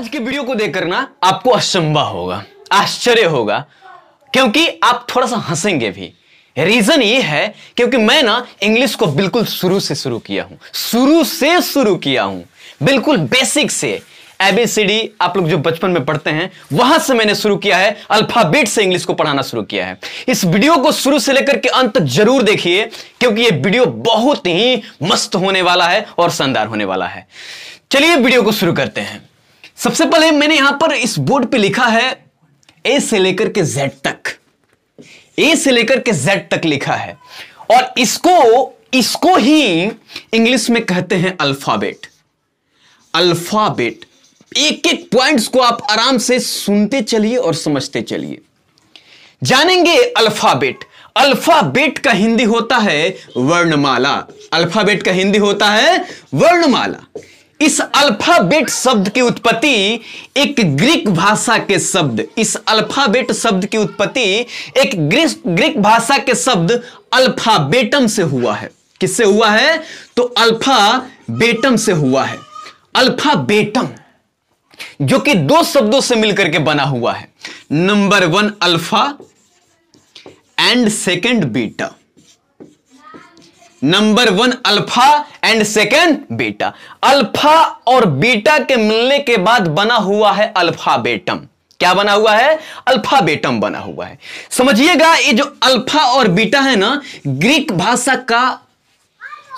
आज के वीडियो को देख करना आपको अचंबा होगा आश्चर्य होगा क्योंकि आप थोड़ा सा हंसेंगे भी रीजन ये है क्योंकि मैं ना इंग्लिश को बिल्कुल शुरू से शुरू किया हूं शुरू से शुरू किया हूं बिल्कुल बेसिक से एबीसीडी आप लोग जो बचपन में पढ़ते हैं वहां से मैंने शुरू किया है अल्फाबेट से इंग्लिश को पढ़ाना शुरू किया है इस वीडियो को शुरू से लेकर के अंत तक जरूर देखिए क्योंकि ये वीडियो बहुत ही मस्त होने वाला है और शानदार होने वाला है चलिए वीडियो को शुरू करते हैं सबसे पहले मैंने यहां पर इस बोर्ड पे लिखा है ए से लेकर के जेड तक ए से लेकर के जेड तक लिखा है और इसको इसको ही इंग्लिश में कहते हैं अल्फाबेट अल्फाबेट एक एक पॉइंट्स को आप आराम से सुनते चलिए और समझते चलिए जानेंगे अल्फाबेट अल्फाबेट का हिंदी होता है वर्णमाला अल्फाबेट का हिंदी होता है वर्णमाला इस अल्फाबेट शब्द की उत्पत्ति एक ग्रीक भाषा के शब्द इस अल्फाबेट शब्द की उत्पत्ति एक ग्रीक भाषा के शब्द अल्फाबेटम से हुआ है किससे हुआ है तो अल्फाबेटम से हुआ है अल्फाबेटम जो कि दो शब्दों से मिलकर के बना हुआ है number one alpha and second beta number one alpha and second beta alpha और बीटा के मिलने के बाद बना हुआ है अल्फाबेटम क्या बना हुआ है अल्फाबेटम बना हुआ है समझिएगा ये जो अल्फा और बीटा है ना ग्रीक भाषा का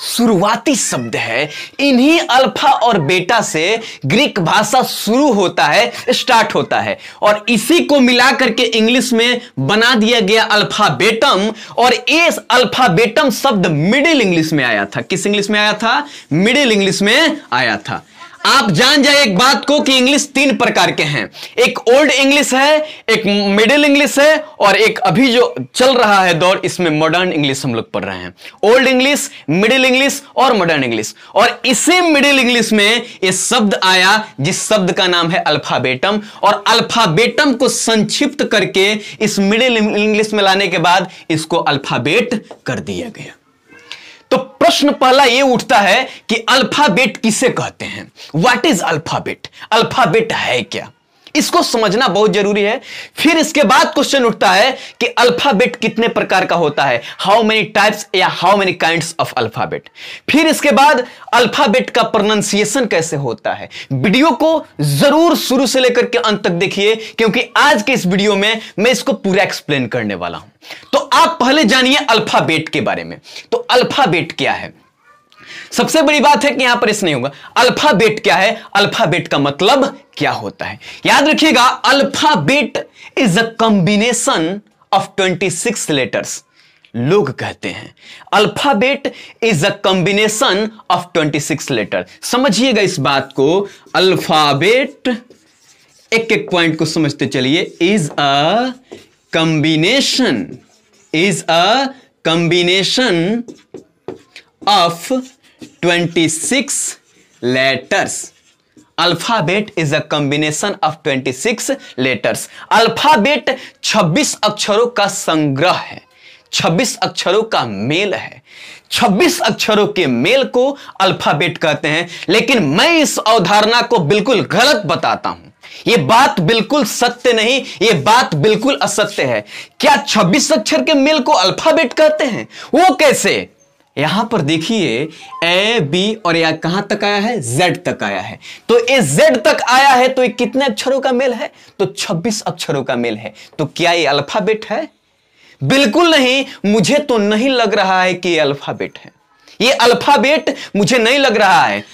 शुरुआती शब्द है इन्हीं अल्फा और बेटा से ग्रीक भाषा शुरू होता है स्टार्ट होता है और इसी को मिलाकर के इंग्लिश में बना दिया गया अल्फाबेटम और इस अल्फाबेटम शब्द मिडिल इंग्लिश में आया था किस इंग्लिश में आया था मिडिल इंग्लिश में आया था आप जान जाए एक बात को कि इंग्लिश तीन प्रकार के हैं एक ओल्ड इंग्लिश है एक मिडिल इंग्लिश है और एक अभी जो चल रहा है दौर इसमें मॉडर्न इंग्लिश हम लोग पढ़ रहे हैं ओल्ड इंग्लिश मिडिल इंग्लिश और मॉडर्न इंग्लिश और इसी मिडिल इंग्लिश में एक शब्द आया जिस शब्द का नाम है अल्फाबेटम और अल्फाबेटम को संक्षिप्त करके इस मिडिल इंग्लिश में लाने के बाद इसको अल्फाबेट कर दिया गया प्रश्न पहला यह उठता है कि अल्फाबेट किसे कहते हैं व्हाट इज अल्फाबेट अल्फाबेट है क्या इसको समझना बहुत जरूरी है फिर इसके बाद क्वेश्चन उठता है कि अल्फाबेट कितने प्रकार का होता है हाउ मेनी टाइप्स या how many kind of alphabet फिर इसके बाद अल्फाबेट का प्रोनाउंसिएशन कैसे होता है वीडियो को जरूर शुरू से लेकर के अंत तक देखिए क्योंकि आज के इस वीडियो में मैं इसको पूरा एक्सप्लेन करने वाला हूं तो आप पहले जानिए अल्फाबेट के बारे में तो अल्फाबेट क्या है सबसे बड़ी बात है कि यहां पर इस नहीं होगा अल्फाबेट क्या है अल्फाबेट का मतलब क्या होता है याद रखिएगा alphabet is a combination of 26 letters लोग कहते हैं alphabet is a combination of 26 letter समझिएगा इस बात को अल्फाबेट एक एक पॉइंट को समझते चलिए is a combination is a combination of twenty six letters alphabet is a combination of six letters alphabet छब्बीस अक्षरों का संग्रह है छब्बीस अक्षरों का मेल है छब्बीस अक्षरों के मेल को अल्फाबेट कहते हैं लेकिन मैं इस अवधारणा को बिल्कुल गलत बताता हूं यह बात बिल्कुल सत्य नहीं यह बात बिल्कुल असत्य है क्या छब्बीस अक्षर के मेल को अल्फाबेट कहते हैं वो कैसे यहां पर देखिए ए बी और यह कहां तक आया है जेड तक आया है तो ए जेड तक आया है तो ये कितने अक्षरों का मेल है तो 26 अक्षरों का मेल है तो क्या ये अल्फाबेट है बिल्कुल नहीं मुझे तो नहीं लग रहा है कि ये अल्फाबेट है ये अल्फाबेट मुझे नहीं लग रहा है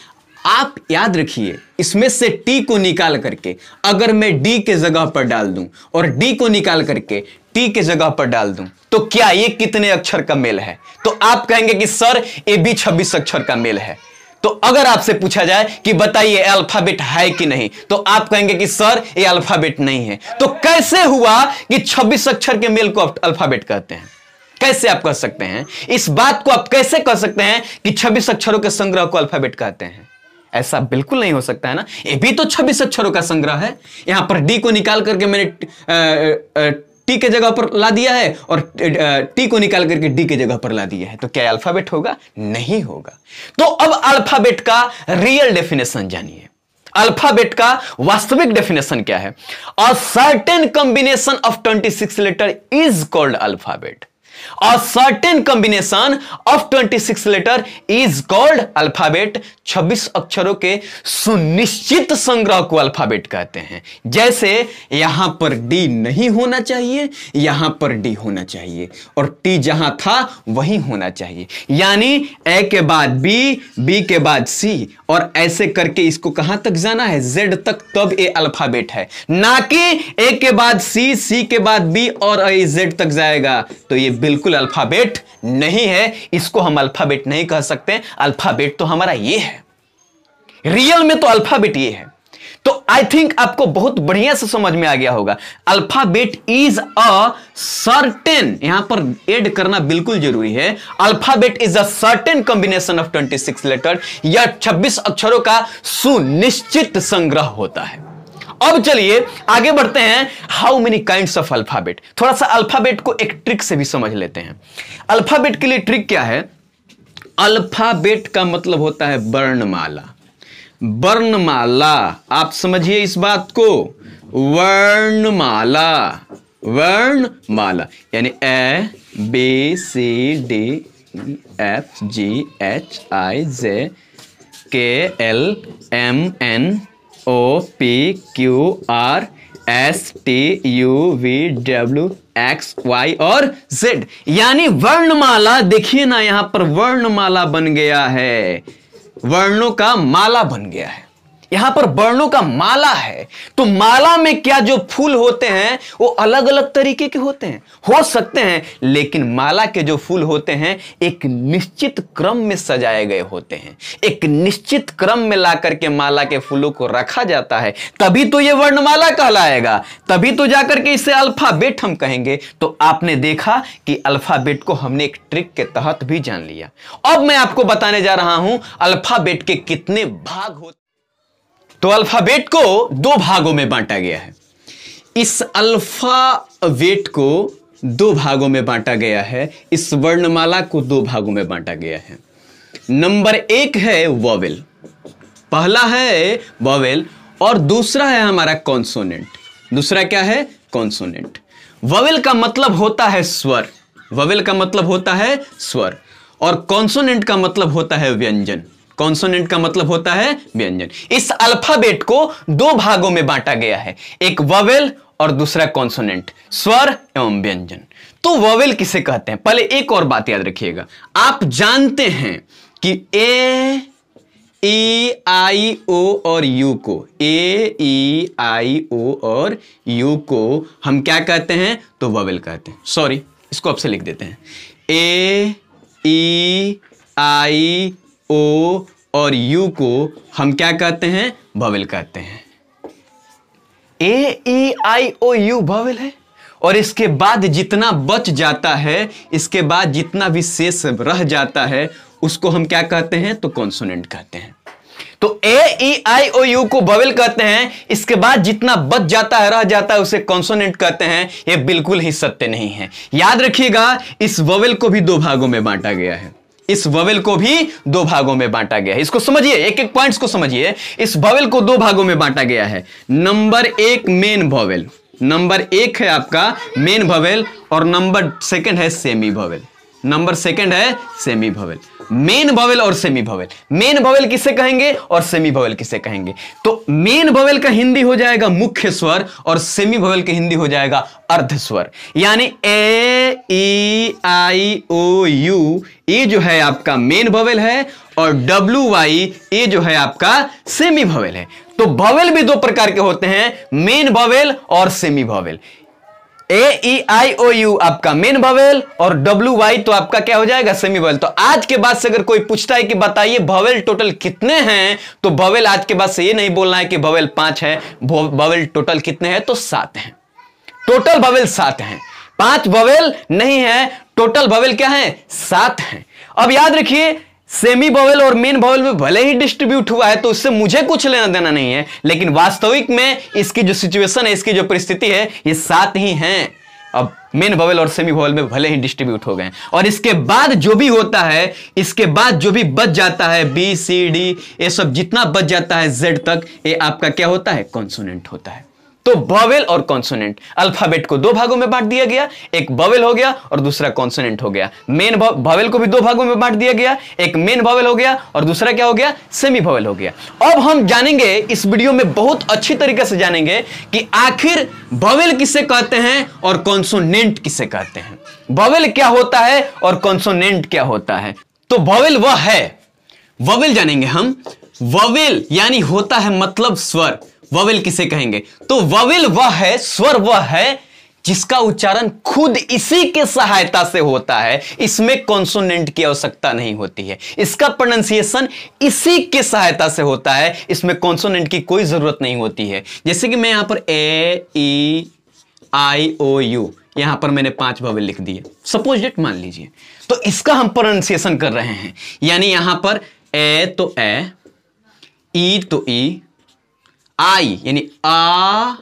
आप याद रखिए इसमें से टी को निकाल करके अगर मैं डी के जगह पर डाल दूं और डी को निकाल करके टी के जगह पर डाल दूं तो क्या ये कितने अक्षर का मेल है तो आप कहेंगे कि सर ए बी छब्बीस अक्षर का मेल है तो अगर आपसे पूछा जाए कि बताइए अल्फाबेट है कि नहीं तो आप कहेंगे कि सर ये अल्फाबेट नहीं है तो कैसे हुआ कि 26 अक्षर के मेल को अल्फाबेट कहते हैं कैसे आप कह सकते हैं इस बात को आप कैसे कह सकते हैं कि 26 अक्षरों के संग्रह को अल्फाबेट कहते हैं ऐसा बिल्कुल नहीं हो सकता है ना ये भी तो 26 अक्षरों का संग्रह है यहां पर डी को निकाल करके मैंने टी के जगह पर ला दिया है और टी को निकाल करके डी के जगह पर ला दिया है तो क्या अल्फाबेट होगा नहीं होगा तो अब अल्फाबेट का रियल डेफिनेशन जानिए अल्फाबेट का वास्तविक डेफिनेशन क्या है a certain combination of 26 letter is called alphabet A certain combination of 26 letter is called alphabet. 26 अक्षरों के सुनिश्चित संग्रह को अल्फाबेट कहते हैं जैसे यहां पर डी नहीं होना चाहिए यहां पर डी होना चाहिए और टी जहां था वही होना चाहिए यानी ए के बाद बी बी के बाद सी और ऐसे करके इसको कहां तक जाना है जेड तक तब ए अल्फाबेट है ना कि ए के बाद सी सी के बाद बी और ए जेड तक जाएगा तो ये बिल्कुल अल्फाबेट नहीं है इसको हम अल्फाबेट नहीं कह सकते अल्फाबेट तो हमारा ये है रियल में तो अल्फाबेट ये है तो आई थिंक आपको बहुत बढ़िया से समझ में आ गया होगा अल्फाबेट इज अ सर्टेन यहां पर ऐड करना बिल्कुल जरूरी है alphabet is a certain combination of 26 letter या 26 अक्षरों का सुनिश्चित संग्रह होता है अब चलिए आगे बढ़ते हैं how many kind of alphabet थोड़ा सा अल्फाबेट को एक ट्रिक से भी समझ लेते हैं अल्फाबेट के लिए ट्रिक क्या है अल्फाबेट का मतलब होता है वर्णमाला वर्णमाला आप समझिए इस बात को वर्णमाला वर्णमाला यानी A B C D F G H I J K L M N O P Q R S T U V W X Y और जेड यानी वर्णमाला देखिए ना यहां पर वर्णमाला बन गया है वर्णों का माला बन गया है यहां पर वर्णों का माला है तो माला में क्या जो फूल होते हैं वो अलग अलग तरीके के होते हैं हो सकते हैं लेकिन माला के जो फूल होते हैं एक निश्चित क्रम में सजाए गए होते हैं एक निश्चित क्रम में ला करके माला के फूलों को रखा जाता है तभी तो ये वर्णमाला कहलाएगा तभी तो जाकर के इसे अल्फाबेट हम कहेंगे तो आपने देखा कि अल्फाबेट को हमने एक ट्रिक के तहत भी जान लिया अब मैं आपको बताने जा रहा हूं अल्फाबेट के कितने भाग होते तो अल्फाबेट को दो भागों में बांटा गया है इस अल्फाबेट को दो भागों में बांटा गया है इस वर्णमाला को दो भागों में बांटा गया है नंबर एक है वॉवेल पहला है वॉवेल और दूसरा है हमारा कॉन्सोनेंट दूसरा क्या है कॉन्सोनेंट ववेल का मतलब होता है स्वर ववेल का मतलब होता है स्वर और कॉन्सोनेंट का मतलब होता है व्यंजन कॉन्सोनेंट का मतलब होता है व्यंजन इस अल्फाबेट को दो भागों में बांटा गया है एक ववेल और दूसरा कॉन्सोनेंट स्वर एवं व्यंजन तो ववेल किसे कहते हैं पहले एक और बात याद रखिएगा आप जानते हैं कि ए ए आई ओ और यू को ए ई आई ओ और यू को हम क्या कहते हैं तो ववेल कहते हैं सॉरी इसको आपसे लिख देते हैं ए ई आई ओ और यू को हम क्या कहते हैं भवेल कहते हैं ए ई आई ओ यू भवेल है और इसके बाद जितना बच जाता है इसके बाद जितना भी शेष रह जाता है उसको हम क्या कहते हैं तो कॉन्सोनेंट कहते हैं तो ए ई आई ओ यू को बवेल कहते हैं इसके बाद जितना बच जाता है रह जाता है उसे कॉन्सोनेंट कहते हैं यह बिल्कुल ही सत्य नहीं है याद रखिएगा इस ववेल को भी दो भागों में बांटा गया है इस बवेल को भी दो भागों में बांटा गया है इसको समझिए एक एक पॉइंट्स को समझिए इस बवेल को दो भागों में बांटा गया है नंबर एक मेन बवेल नंबर एक है आपका मेन भवेल और नंबर सेकंड है सेमी भवेल नंबर सेकंड है सेमी भवेल मेन भवेल और सेमी भवेल मेन भवेल किसे कहेंगे और सेमी भवेल किसे कहेंगे तो मेन भवेल का हिंदी हो जाएगा मुख्य स्वर और सेमी भवेल का हिंदी हो जाएगा अर्ध स्वर यानी ए E I O U A जो है आपका मेन भवेल है और डब्ल्यू वाई ए जो है आपका सेमी भवेल है तो भवेल भी दो प्रकार के होते हैं मेन भवेल और semi vowel A E I O U आपका मेन भवेल और डब्ल्यू वाई तो आपका क्या हो जाएगा सेमी भवेल तो आज के बाद से अगर कोई पूछता है कि बताइए भवेल टोटल कितने हैं तो भवेल आज के बाद से ये नहीं बोलना है कि भवेल पांच है भवेल टोटल कितने हैं तो सात हैं टोटल भवेल सात हैं पांच भवेल नहीं है टोटल भवेल क्या है सात हैं अब याद रखिए सेमी भवेल और मेन भवेल में भले ही डिस्ट्रीब्यूट हुआ है तो उससे मुझे कुछ लेना देना नहीं है लेकिन वास्तविक में इसकी जो सिचुएशन है इसकी जो परिस्थिति है ये साथ ही है अब मेन भवेल और सेमी भवेल में भले ही डिस्ट्रीब्यूट हो गए और इसके बाद जो भी होता है इसके बाद जो भी बच जाता है बी सी डी ये सब जितना बच जाता है जेड तक ये आपका क्या होता है कॉन्सोनेंट होता है तो वॉवेल और कॉन्सोनेंट अल्फाबेट को दो भागों में बांट दिया गया एक वॉवेल हो गया और दूसरा कॉन्सोनेंट हो गया मेन वॉवेल को भी दो भागों में बांट दिया गया एक मेन वॉवेल हो गया और दूसरा क्या हो गया सेमी वॉवेल हो गया अब हम जानेंगे इस वीडियो में बहुत अच्छी तरीके से जानेंगे कि आखिर वॉवेल किसे कहते हैं और कॉन्सोनेंट किसे कहते हैं वॉवेल क्या होता है और कॉन्सोनेंट क्या होता है तो वॉवेल वह है वॉवेल जानेंगे हम वॉवेल यानी होता है मतलब स्वर वविल किसे कहेंगे तो वविल वह है स्वर वह है जिसका उच्चारण खुद इसी के सहायता से होता है इसमें कॉन्सोनेंट की आवश्यकता नहीं होती है इसका प्रोनाउंसिएशन इसी के सहायता से होता है इसमें कॉन्सोनेंट की कोई जरूरत नहीं होती है जैसे कि मैं यहां पर ए ई आई ओ यू यहां पर मैंने पांच ववेल लिख दिए सपोज डेट मान लीजिए तो इसका हम प्रोनाउंसिएशन कर रहे हैं यानी यहां पर ए तो ए ई तो ई आई यानी आ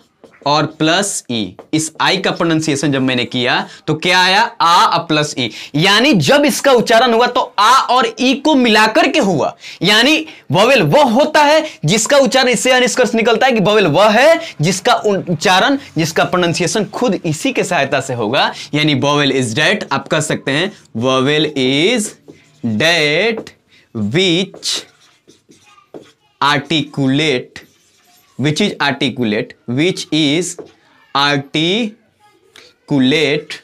और प्लस ई e. इस आई का प्रोनाउंसिएशन जब मैंने किया तो क्या आया आ प्लस ई e. यानी जब इसका उच्चारण हुआ तो आ और ई e को मिलाकर के हुआ यानी ववेल वह होता है जिसका उच्चारण इससे निष्कर्ष निकलता है कि ववेल वह है जिसका उच्चारण जिसका प्रोनाउंसिएशन खुद इसी के सहायता से होगा यानी ववेल इज डेट आप कह सकते हैं vowel is that which articulate is articulate which is articulate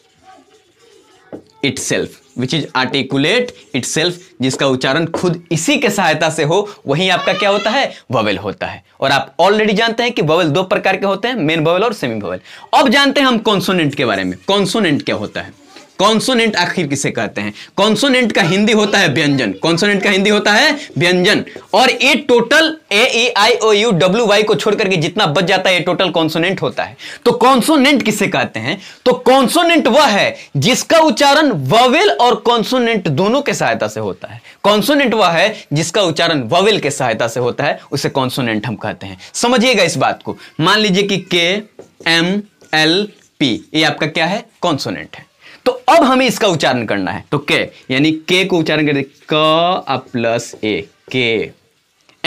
itself which is articulate itself जिसका उच्चारण खुद इसी के सहायता से हो वही आपका क्या होता है बवेल होता है और आप ऑलरेडी जानते हैं कि बवेल दो प्रकार के होते हैं मेन ववेल और सेमी बवेल अब जानते हैं हम कॉन्सोनेंट के बारे में कॉन्सोनेंट क्या होता है कॉन्सोनेंट आखिर किसे कहते हैं कॉन्सोनेंट का हिंदी होता है व्यंजन कॉन्सोनेंट का हिंदी होता है व्यंजन और ये total A A I O U W Y को छोड़कर के जितना बच जाता है ये टोटल कॉन्सोनेंट होता है तो कॉन्सोनेंट किसे कहते हैं तो कॉन्सोनेंट वह है जिसका उच्चारण ववेल और कॉन्सोनेंट दोनों के सहायता से होता है कॉन्सोनेंट वह है जिसका उच्चारण ववेल के सहायता से होता है उसे कॉन्सोनेंट हम कहते हैं समझिएगा इस बात को मान लीजिए कि के एम एल पी ये आपका क्या है कॉन्सोनेंट है तो अब हमें इसका उच्चारण करना है तो के यानी के को उच्चारण कर क प्लस ए के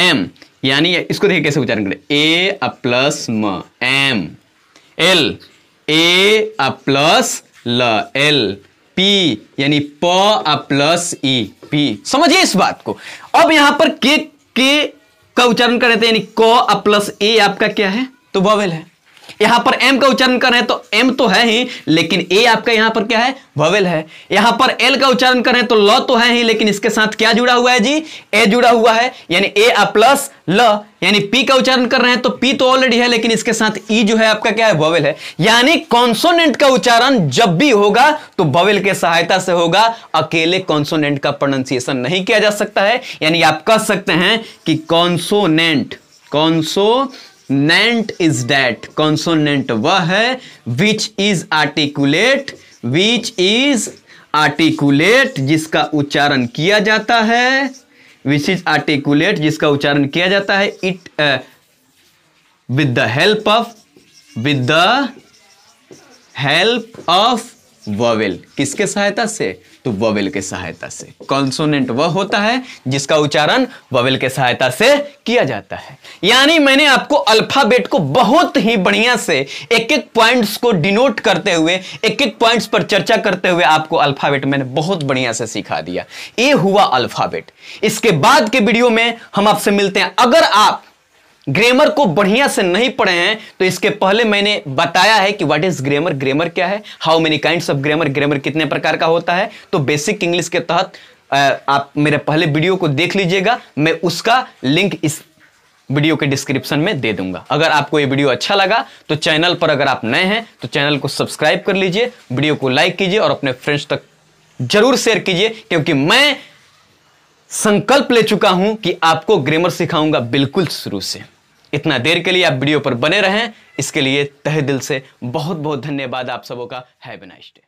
एम यानी इसको देखिए कैसे उच्चारण करें ए अ प्लस म एम एल ए अ प्लस ल एल पी यानी प अ प्लस ई पी समझिए इस बात को अब यहां पर के के का उच्चारण कर रहे थे यानी क अ प्लस ए आपका क्या है तो वॉवेल है यहां पर एम का उच्चारण करें तो एम तो है ही लेकिन ए आपका यहां पर क्या है वेल है यहां पर एल का उच्चारण करें तो ल तो है ही लेकिन इसके साथ क्या जुड़ा हुआ है जी ए जुड़ा हुआ है यानी ए प्लस ल यानी पी का उच्चारण कर रहे हैं तो पी तो ऑलरेडी है लेकिन इसके साथ ई e जो है आपका क्या है ववेल है यानी कॉन्सोनेंट का उच्चारण जब भी होगा तो बवेल के सहायता से होगा अकेले कॉन्सोनेंट का प्रोनाउंसिएशन नहीं किया जा सकता है यानी आप कह सकते हैं कि consonant consonant is that consonant वह है which is articulate which is articulate जिसका उच्चारण किया जाता है विच इज आर्टिकुलेट जिसका उच्चारण किया जाता है it with the help of with the help of vowel किसके सहायता से तो ववेल के सहायता से कॉन्सोनेंट वह होता है जिसका उच्चारण ववेल के सहायता से किया जाता है यानी मैंने आपको अल्फाबेट को बहुत ही बढ़िया से एक एक पॉइंट्स को डिनोट करते हुए एक एक पॉइंट्स पर चर्चा करते हुए आपको अल्फाबेट मैंने बहुत बढ़िया से सिखा दिया ये हुआ अल्फाबेट इसके बाद के वीडियो में हम आपसे मिलते हैं अगर आप ग्रामर को बढ़िया से नहीं पढ़े हैं तो इसके पहले मैंने बताया है कि व्हाट इज ग्रामर ग्रामर क्या है how many kinds of grammar grammar कितने प्रकार का होता है तो बेसिक इंग्लिश के तहत आप मेरे पहले वीडियो को देख लीजिएगा मैं उसका लिंक इस वीडियो के डिस्क्रिप्शन में दे दूंगा अगर आपको ये वीडियो अच्छा लगा तो चैनल पर अगर आप नए हैं तो चैनल को सब्सक्राइब कर लीजिए वीडियो को लाइक कीजिए और अपने फ्रेंड्स तक जरूर शेयर कीजिए क्योंकि मैं संकल्प ले चुका हूं कि आपको ग्रामर सिखाऊंगा बिल्कुल शुरू से इतना देर के लिए आप वीडियो पर बने रहें इसके लिए तहे दिल से बहुत बहुत धन्यवाद आप सबों का है डे